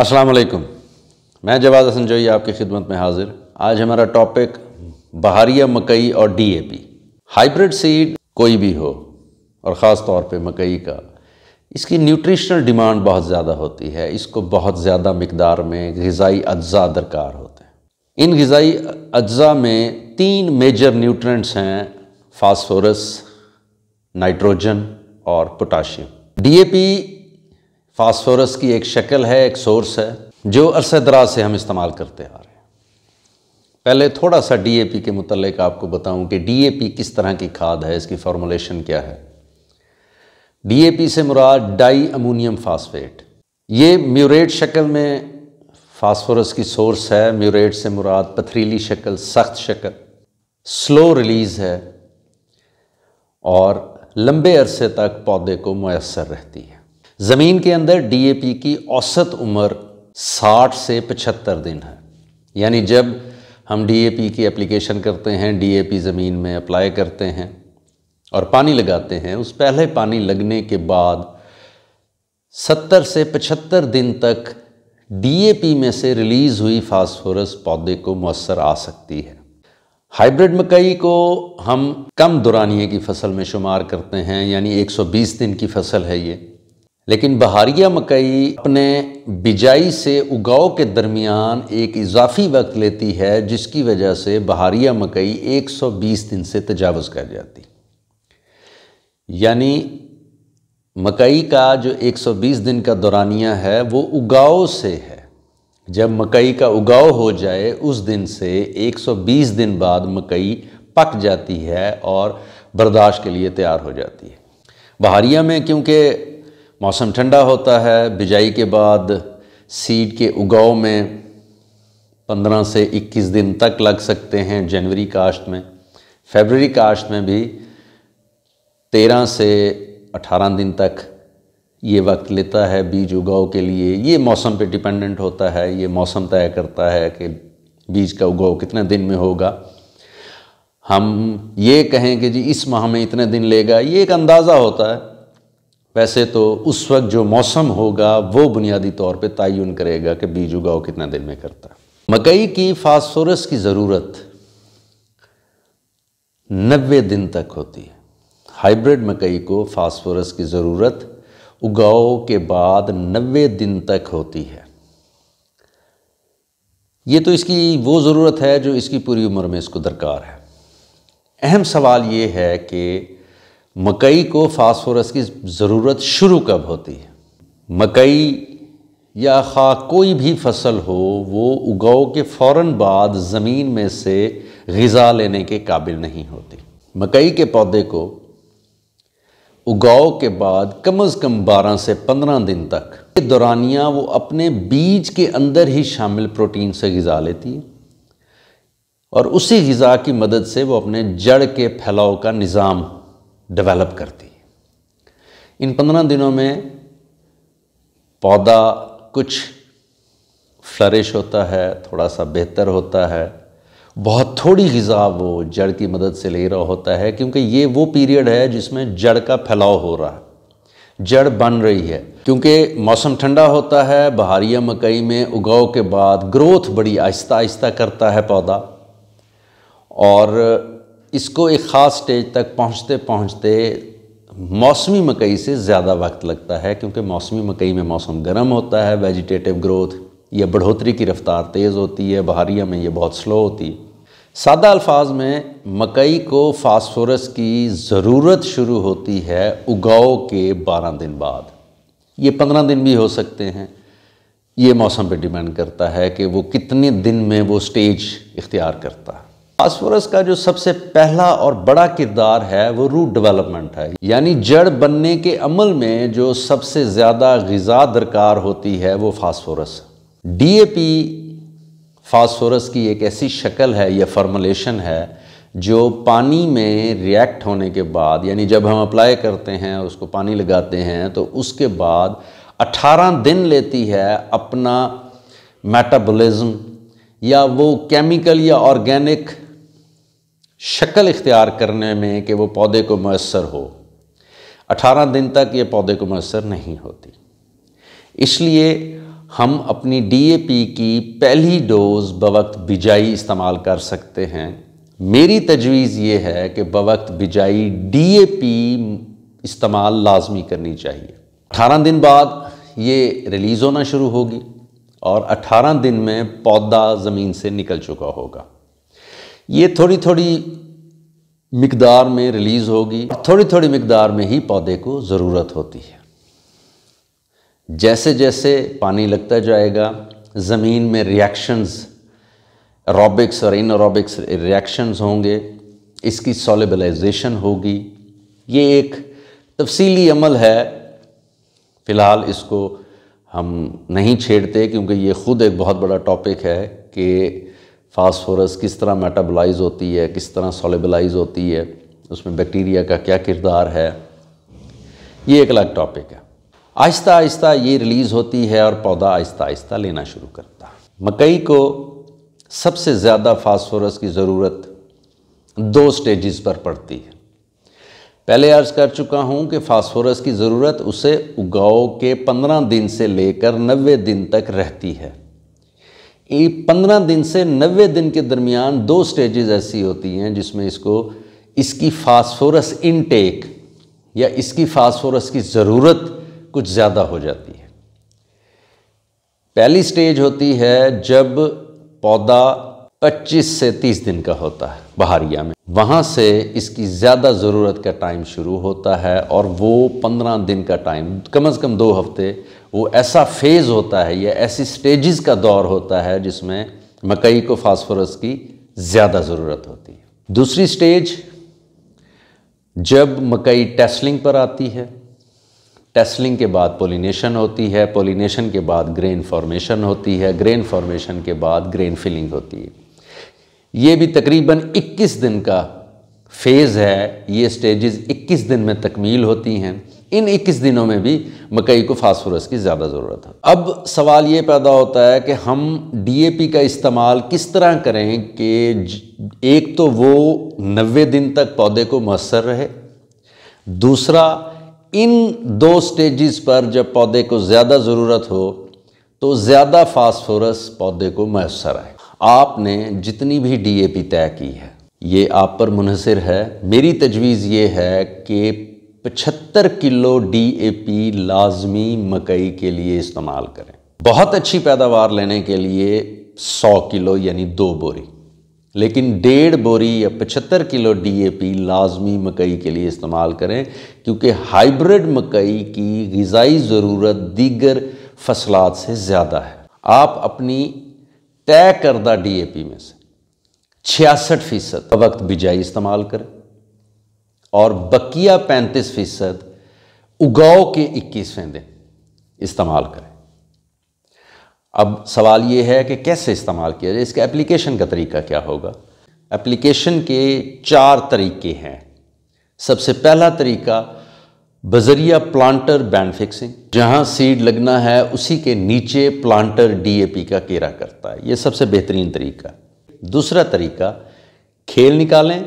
असलकम मैं जवाद हसन जोई आपकी खिदमत में हाजिर आज हमारा टॉपिक बहारिया मकई और डीएपी हाइब्रिड सीड कोई भी हो और ख़ास तौर पे मकई का इसकी न्यूट्रिशनल डिमांड बहुत ज़्यादा होती है इसको बहुत ज़्यादा मकदार में गज़ाई अज्जा दरकार होते हैं इन गज़ाई अज्जा में तीन मेजर न्यूट्रेंट्स हैं फास्फोरस नाइट्रोजन और पोटाशियम पी फास्फोरस की एक शक्ल है एक सोर्स है जो अरसे दराज से हम इस्तेमाल करते आ रहे हैं पहले थोड़ा सा डीएपी के मतलब आपको बताऊं कि डीएपी किस तरह की खाद है इसकी फॉर्मूलेशन क्या है डीएपी से मुराद डाई अमोनियम फास्फेट ये म्यूरेट शक्ल में फास्फोरस की सोर्स है म्यूरेट से मुराद पथरीली शक्ल सख्त शक्ल स्लो रिलीज़ है और लंबे अरसे तक पौधे को मैसर रहती है ज़मीन के अंदर डीएपी की औसत उम्र 60 से 75 दिन है यानी जब हम डीएपी की एप्लीकेशन करते हैं डीएपी ज़मीन में अप्लाई करते हैं और पानी लगाते हैं उस पहले पानी लगने के बाद 70 से 75 दिन तक डीएपी में से रिलीज़ हुई फास्फोरस पौधे को मवसर आ सकती है हाइब्रिड मकई को हम कम दुरानिए की फसल में शुमार करते हैं यानी 120 दिन की फसल है ये लेकिन बहारिया मकई अपने बिजाई से उगाओ के दरमियान एक इजाफी वक्त लेती है जिसकी वजह से बहारिया मकई 120 दिन से तजावज़ कर जाती यानी मकई का जो 120 दिन का दौरानिया है वो उगाओ से है जब मकई का उगाओ हो जाए उस दिन से 120 दिन बाद मकई पक जाती है और बर्दाश्त के लिए तैयार हो जाती है बहारिया में क्योंकि मौसम ठंडा होता है बिजाई के बाद सीड के उगाव में 15 से 21 दिन तक लग सकते हैं जनवरी काश्त में फरवरी काश्त में भी 13 से 18 दिन तक ये वक्त लेता है बीज उगाव के लिए ये मौसम पे डिपेंडेंट होता है ये मौसम तय करता है कि बीज का उगाव कितने दिन में होगा हम ये कहें कि जी इस माह में इतने दिन लेगा ये एक अंदाज़ा होता है वैसे तो उस वक्त जो मौसम होगा वो बुनियादी तौर पे तयन करेगा कि बीज उगाओ कितना दिन में करता है मकई की फास्फोरस की ज़रूरत नबे दिन तक होती है हाइब्रिड मकई को फास्फोरस की ज़रूरत उगाओ के बाद नबे दिन तक होती है ये तो इसकी वो ज़रूरत है जो इसकी पूरी उम्र में इसको दरकार है अहम सवाल ये है कि मकई को फास्फोरस की ज़रूरत शुरू कब होती है मकई या खा कोई भी फसल हो वो उगाओ के फ़ौर बाद ज़मीन में से गज़ा लेने के काबिल नहीं होती मकई के पौधे को उगाओ के बाद कम अज़ कम 12 से 15 दिन तक के दौरानिया वो अपने बीज के अंदर ही शामिल प्रोटीन से गज़ा लेती है और उसी गज़ा की मदद से वो अपने जड़ के फैलाव का निज़ाम डेवलप करती है इन पंद्रह दिनों में पौधा कुछ फ्लरिश होता है थोड़ा सा बेहतर होता है बहुत थोड़ी गज़ा वो जड़ की मदद से ले रहा होता है क्योंकि ये वो पीरियड है जिसमें जड़ का फैलाव हो रहा है जड़ बन रही है क्योंकि मौसम ठंडा होता है बहारिया मकई में उगाओ के बाद ग्रोथ बड़ी आहिस्ता आहिस्ता करता है पौधा और इसको एक ख़ास स्टेज तक पहुँचते पहुँचते मौसमी मकई से ज़्यादा वक्त लगता है क्योंकि मौसमी मकई में मौसम गर्म होता है वेजिटेटिव ग्रोथ या बढ़ोतरी की रफ़्तार तेज़ होती है बहारिया में ये बहुत स्लो होती है सादा अल्फाज में मकई को फास्फोरस की ज़रूरत शुरू होती है उगाओ के 12 दिन बाद ये 15 दिन भी हो सकते हैं ये मौसम पे डिपेंड करता है कि वो कितने दिन में वो स्टेज इख्तियार करता है फास्फोरस का जो सबसे पहला और बड़ा किरदार है वो रूट डेवलपमेंट है यानी जड़ बनने के अमल में जो सबसे ज़्यादा गज़ा दरकार होती है वो फास्फोरस डीएपी फास्फोरस की एक ऐसी शक्ल है या फॉर्मुलेशन है जो पानी में रिएक्ट होने के बाद यानी जब हम अप्लाई करते हैं उसको पानी लगाते हैं तो उसके बाद 18 दिन लेती है अपना मेटाबॉलिज्म या वो केमिकल या ऑर्गेनिक शक्ल इख्तियार करने में कि वो पौधे को मैसर हो 18 दिन तक ये पौधे को मैसर नहीं होती इसलिए हम अपनी डीएपी की पहली डोज़ बवक्त बिजाई इस्तेमाल कर सकते हैं मेरी तजवीज़ ये है कि बवक्त बिजाई डीएपी इस्तेमाल लाजमी करनी चाहिए 18 दिन बाद ये रिलीज़ होना शुरू होगी और 18 दिन में पौधा ज़मीन से निकल चुका होगा ये थोड़ी थोड़ी मकदार में रिलीज़ होगी थोड़ी थोड़ी मकदार में ही पौधे को ज़रूरत होती है जैसे जैसे पानी लगता जाएगा ज़मीन में रिएक्शंस रॉबिक्स और इनरोबिक्स रिएक्शंस होंगे इसकी सॉलेबलाइजेशन होगी ये एक तफसीली अमल है फ़िलहाल इसको हम नहीं छेड़ते क्योंकि ये ख़ुद एक बहुत बड़ा टॉपिक है कि फास्फोरस किस तरह मेटाबोलाइज होती है किस तरह सोलेबलाइज होती है उसमें बैक्टीरिया का क्या किरदार है ये एक अलग टॉपिक है आहिस्ता आहिस्ता ये रिलीज़ होती है और पौधा आहिस्ता आहिस्ता लेना शुरू करता मकई को सबसे ज़्यादा फास्फोरस की ज़रूरत दो स्टेजेस पर पड़ती है पहले अर्ज कर चुका हूँ कि फास्फोरस की ज़रूरत उसे उगाओ के पंद्रह दिन से लेकर नबे दिन तक रहती है पंद्रह दिन से नबे दिन के दरमियान दो स्टेजेस ऐसी होती हैं जिसमें इसको इसकी फास्फोरस इनटेक या इसकी फास्फोरस की ज़रूरत कुछ ज़्यादा हो जाती है पहली स्टेज होती है जब पौधा 25 से 30 दिन का होता है बहारिया में वहाँ से इसकी ज़्यादा ज़रूरत का टाइम शुरू होता है और वो 15 दिन का टाइम कम अज़ कम दो हफ्ते वो ऐसा फेज़ होता है या ऐसी स्टेजेस का दौर होता है जिसमें मकई को फास्फोरस की ज़्यादा ज़रूरत होती है दूसरी स्टेज जब मकई टेस्लिंग पर आती है टेस्लिंग के बाद पोलिनेशन होती है पोलिनेशन के बाद ग्रेन फॉर्मेशन होती है ग्रेन फॉर्मेशन के बाद ग्रेन फिलिंग होती है ये भी तकरीबन 21 दिन का फेज़ है ये स्टेजेस 21 दिन में तकमील होती हैं इन 21 दिनों में भी मकई को फास्फोरस की ज़्यादा ज़रूरत है अब सवाल ये पैदा होता है कि हम डीएपी का इस्तेमाल किस तरह करें कि एक तो वो नबे दिन तक पौधे को मैसर रहे दूसरा इन दो स्टेजेस पर जब पौधे को ज़्यादा ज़रूरत हो तो ज़्यादा फास्फोरस पौधे को मैसर आए आपने जितनी भी डीएपी तय की है ये आप पर मुनहसर है मेरी तजवीज़ ये है कि पचहत्तर किलो डीएपी लाजमी मकई के लिए इस्तेमाल करें बहुत अच्छी पैदावार लेने के लिए 100 किलो यानी दो बोरी लेकिन डेढ़ बोरी या पचहत्तर किलो डीएपी लाजमी मकई के लिए इस्तेमाल करें क्योंकि हाइब्रिड मकई की गज़ाई ज़रूरत दीगर फसलात से ज़्यादा है आप अपनी तय करदा डीएपी में से छियासठ फ़ीसद वक्त बिजाई इस्तेमाल करें और बकिया पैंतीस फीसद उगाओ के इक्कीस फेंदे इस्तेमाल करें अब सवाल ये है कि कैसे इस्तेमाल किया जाए इसका एप्लीकेशन का तरीका क्या होगा एप्लीकेशन के चार तरीके हैं सबसे पहला तरीका बजरिया प्लांटर बैंड फिक्सिंग जहां सीड लगना है उसी के नीचे प्लांटर डीएपी का केरा करता है यह सबसे बेहतरीन तरीका दूसरा तरीका खेल निकालें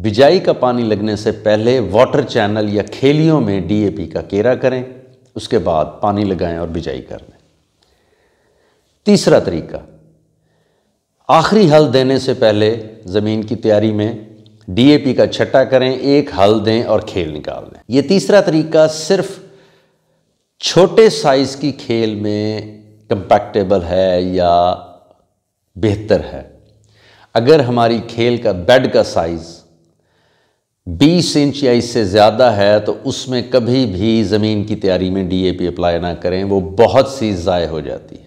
बिजाई का पानी लगने से पहले वाटर चैनल या खेलियों में डीएपी का केरा करें उसके बाद पानी लगाएं और बिजाई कर दें तीसरा तरीका आखिरी हल देने से पहले ज़मीन की तैयारी में डीएपी का छट्टा करें एक हल दें और खेल निकाल दें यह तीसरा तरीका सिर्फ छोटे साइज़ की खेल में कंपैक्टेबल है या बेहतर है अगर हमारी खेल का बेड का साइज़ बीस इंच या इससे ज़्यादा है तो उसमें कभी भी ज़मीन की तैयारी में डीएपी अप्लाई ना करें वो बहुत सी ज़ाय हो जाती है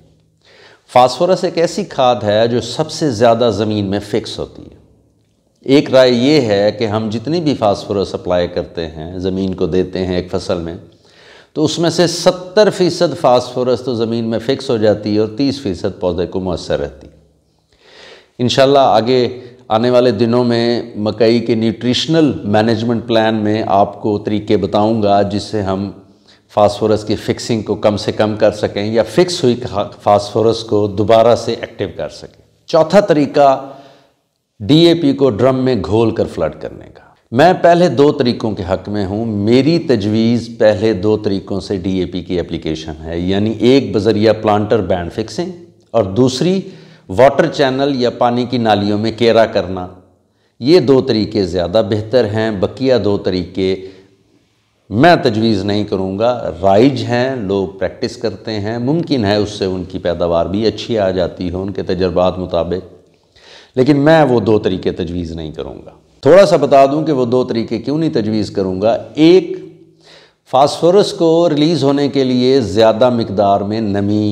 फास्फोरस एक ऐसी खाद है जो सबसे ज़्यादा ज़मीन में फिक्स होती है एक राय ये है कि हम जितनी भी फास्फोरस अप्लाई करते हैं ज़मीन को देते हैं एक फसल में तो उसमें से 70 फ़ीसद फास्फोरस तो ज़मीन में फिक्स हो जाती है और 30 फ़ीसद पौधे को मैसर रहती है इन आगे आने वाले दिनों में मकई के न्यूट्रिशनल मैनेजमेंट प्लान में आपको तरीके बताऊंगा जिससे हम फास्फोरस की फिक्सिंग को कम से कम कर सकें या फिक्स हुई फास्फोरस को दोबारा से एक्टिव कर सकें चौथा तरीका डीएपी को ड्रम में घोल कर फ्लड करने का मैं पहले दो तरीकों के हक में हूँ मेरी तजवीज़ पहले दो तरीकों से डीएपी की एप्लीकेशन है यानी एक बजरिया प्लांटर बैंड फिक्सिंग और दूसरी वाटर चैनल या पानी की नालियों में केरा करना ये दो तरीके ज़्यादा बेहतर हैं बकिया दो तरीके मैं तजवीज़ नहीं करूँगा राइज हैं लोग प्रैक्टिस करते हैं मुमकिन है उससे उनकी पैदावार भी अच्छी आ जाती हो उनके तजर्बात मुताबिक लेकिन मैं वो दो तरीके तजवीज़ नहीं करूँगा थोड़ा सा बता दूँ कि वो दो तरीके क्यों नहीं तजवीज़ करूँगा एक फास्फोरस को रिलीज़ होने के लिए ज़्यादा मकदार में नमी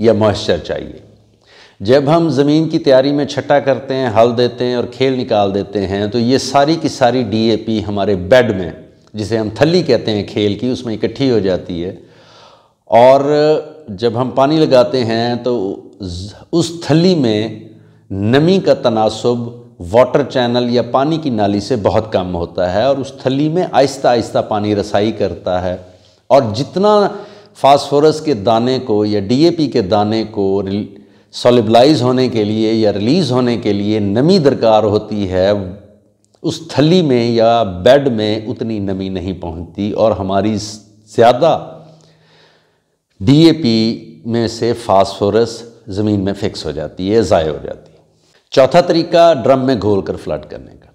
या मॉइस्चर चाहिए जब हम ज़मीन की तैयारी में छट्टा करते हैं हल देते हैं और खेल निकाल देते हैं तो ये सारी की सारी डी हमारे बेड में जिसे हम थली कहते हैं खेल की उसमें इकट्ठी हो जाती है और जब हम पानी लगाते हैं तो उस थली में नमी का तनासब वाटर चैनल या पानी की नाली से बहुत कम होता है और उस थली में आहिस्ता आहिस्ता पानी रसाई करता है और जितना फास्फोरस के दाने को या डीएपी के दाने को सॉलिबलाइज होने के लिए या रिलीज़ होने के लिए नमी दरकार होती है उस थली में या बेड में उतनी नमी नहीं पहुंचती और हमारी ज़्यादा डीएपी में से फास्फोरस ज़मीन में फिक्स हो जाती है ज़ाय हो जाती है चौथा तरीका ड्रम में घोल कर फ्लड करने का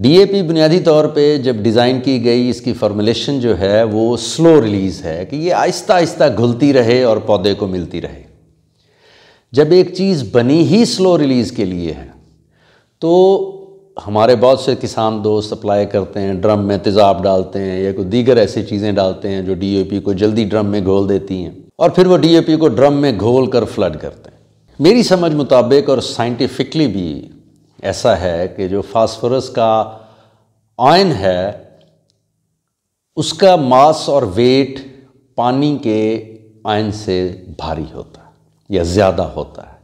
डीएपी बुनियादी तौर पे जब डिज़ाइन की गई इसकी फॉर्मुलेशन जो है वो स्लो रिलीज़ है कि ये आहिस्ता आहिस्ता घुलती रहे और पौधे को मिलती रहे जब एक चीज़ बनी ही स्लो रिलीज़ के लिए है तो हमारे बहुत से किसान दोस्त सप्लाई करते हैं ड्रम में तेज़ाब डालते हैं या कोई दीगर ऐसी चीज़ें डालते हैं जो डी को जल्दी ड्रम में घोल देती हैं और फिर वो डी को ड्रम में घोल कर फ्लड करते हैं मेरी समझ मुताबिक और साइंटिफिकली भी ऐसा है कि जो फास्फोरस का आयन है उसका मास और वेट पानी के आयन से भारी होता है या ज़्यादा होता है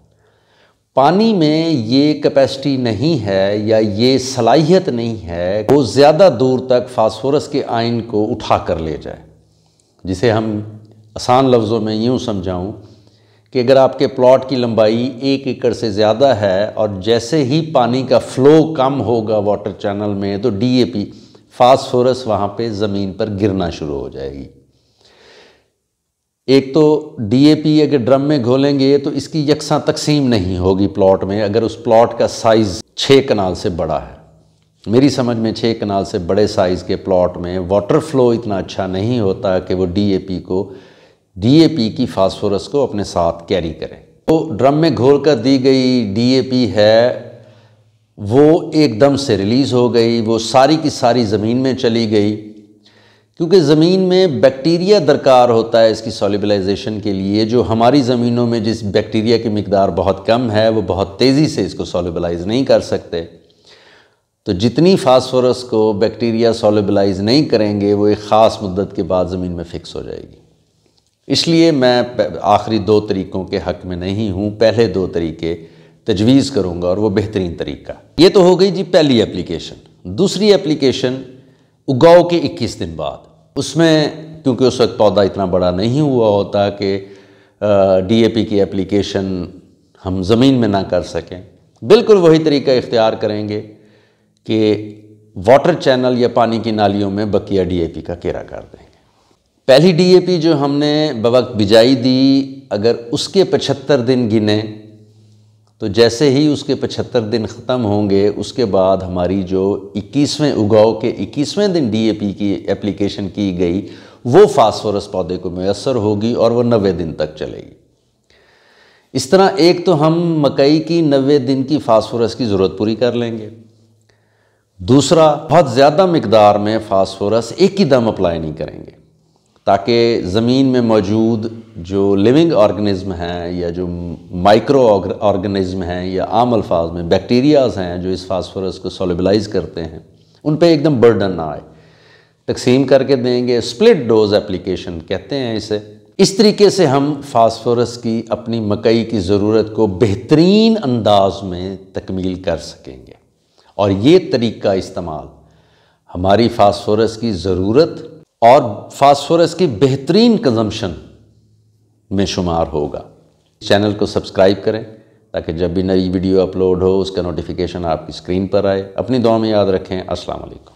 पानी में ये कैपेसिटी नहीं है या ये सलाहियत नहीं है वो ज़्यादा दूर तक फास्फोरस के आयन को उठा कर ले जाए जिसे हम आसान लफ्ज़ों में यूँ समझाऊँ कि अगर आपके प्लॉट की लंबाई एक एकड़ से ज़्यादा है और जैसे ही पानी का फ़्लो कम होगा वाटर चैनल में तो डीएपी फास्फोरस वहाँ पे ज़मीन पर गिरना शुरू हो जाएगी एक तो डीएपी अगर ड्रम में घोलेंगे तो इसकी यकसा तकसीम नहीं होगी प्लॉट में अगर उस प्लॉट का साइज़ छः कनाल से बड़ा है मेरी समझ में छः कनाल से बड़े साइज़ के प्लॉट में वाटर फ्लो इतना अच्छा नहीं होता कि वो डीएपी को डीएपी की फास्फोरस को अपने साथ कैरी करें तो ड्रम में घोल कर दी गई पी है वो एकदम से रिलीज़ हो गई वो सारी की सारी ज़मीन में चली गई क्योंकि ज़मीन में बैक्टीरिया दरकार होता है इसकी सॉलिबलाइजेशन के लिए जो हमारी ज़मीनों में जिस बैक्टीरिया की मकदार बहुत कम है वो बहुत तेज़ी से इसको सॉलिबलाइज नहीं कर सकते तो जितनी फास्फोरस को बैक्टीरिया सॉलिबलाइज नहीं करेंगे वो एक ख़ास मुद्दत के बाद ज़मीन में फ़िक्स हो जाएगी इसलिए मैं आखिरी दो तरीक़ों के हक़ में नहीं हूँ पहले दो तरीके तजवीज़ करूँगा और वह बेहतरीन तरीका ये तो हो गई जी पहली एप्लीकेशन दूसरी एप्लीकेशन उगाओ के 21 दिन बाद उसमें क्योंकि उस वक्त पौधा इतना बड़ा नहीं हुआ होता कि डीएपी की एप्लीकेशन हम ज़मीन में ना कर सकें बिल्कुल वही तरीका इख्तियार करेंगे कि वाटर चैनल या पानी की नालियों में बकिया डीएपी का घेरा कर देंगे पहली डीएपी जो हमने बवक्त बिजाई दी अगर उसके पचहत्तर दिन गिने तो जैसे ही उसके 75 दिन ख़त्म होंगे उसके बाद हमारी जो 21वें उगाओ के 21वें दिन डीएपी की एप्लीकेशन की गई वो फास्फोरस पौधे को मैसर होगी और वह नबे दिन तक चलेगी इस तरह एक तो हम मकई की नबे दिन की फास्फोरस की ज़रूरत पूरी कर लेंगे दूसरा बहुत ज़्यादा मकदार में फास्फोरस एक ही दम अप्लाई नहीं करेंगे ताकि ज़मीन में मौजूद जो लिविंग ऑर्गेनिज्म हैं या जो माइक्रो ऑर्गेनिज़म हैं या आम अल्फाज में बैक्टीरियाज़ हैं जो इस फास्फोरस को सोलबलाइज करते हैं उन पर एकदम बर्डन ना आए तकसीम करके देंगे स्प्लिट डोज एप्लीकेशन कहते हैं इसे इस तरीके से हम फास्फोरस की अपनी मकई की ज़रूरत को बेहतरीन अंदाज में तकमील कर सकेंगे और ये तरीका इस्तेमाल हमारी फास्फोरस की ज़रूरत और फास्फोरस की बेहतरीन कंजम्पशन में शुमार होगा चैनल को सब्सक्राइब करें ताकि जब भी नई वीडियो अपलोड हो उसका नोटिफिकेशन आपकी स्क्रीन पर आए अपनी दुआ में याद रखें अस्सलाम वालेकुम